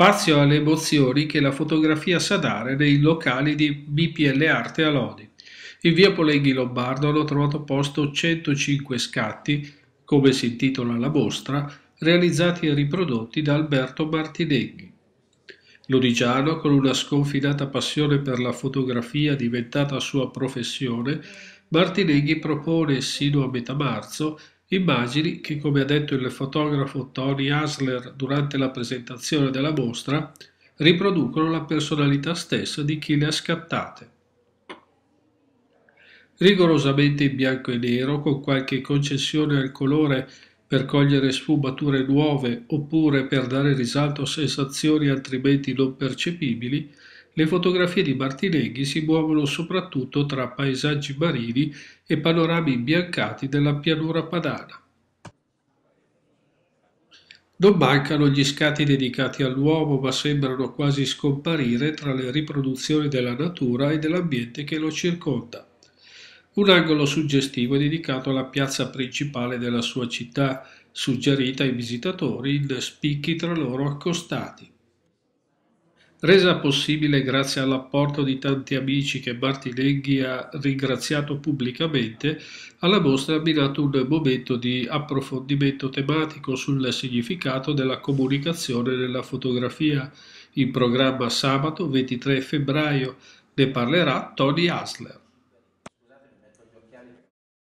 Spazio alle emozioni che la fotografia sa dare nei locali di BPL Arte a Lodi. In via Poleghi Lombardo hanno trovato posto 105 scatti, come si intitola la mostra, realizzati e riprodotti da Alberto Martinenghi. Lorigiano, con una sconfinata passione per la fotografia diventata sua professione, Martineghi propone sino a metà marzo immagini che, come ha detto il fotografo Tony Hasler durante la presentazione della mostra, riproducono la personalità stessa di chi le ha scattate. Rigorosamente in bianco e nero, con qualche concessione al colore per cogliere sfumature nuove oppure per dare risalto a sensazioni altrimenti non percepibili, le fotografie di Martineghi si muovono soprattutto tra paesaggi marini e panorami imbiancati della pianura padana. Non mancano gli scatti dedicati all'uomo, ma sembrano quasi scomparire tra le riproduzioni della natura e dell'ambiente che lo circonda un angolo suggestivo è dedicato alla piazza principale della sua città, suggerita ai visitatori in spicchi tra loro accostati. Resa possibile grazie all'apporto di tanti amici che Martinenghi ha ringraziato pubblicamente, alla mostra è abbinato un momento di approfondimento tematico sul significato della comunicazione nella fotografia, in programma sabato 23 febbraio, ne parlerà Tony Asler.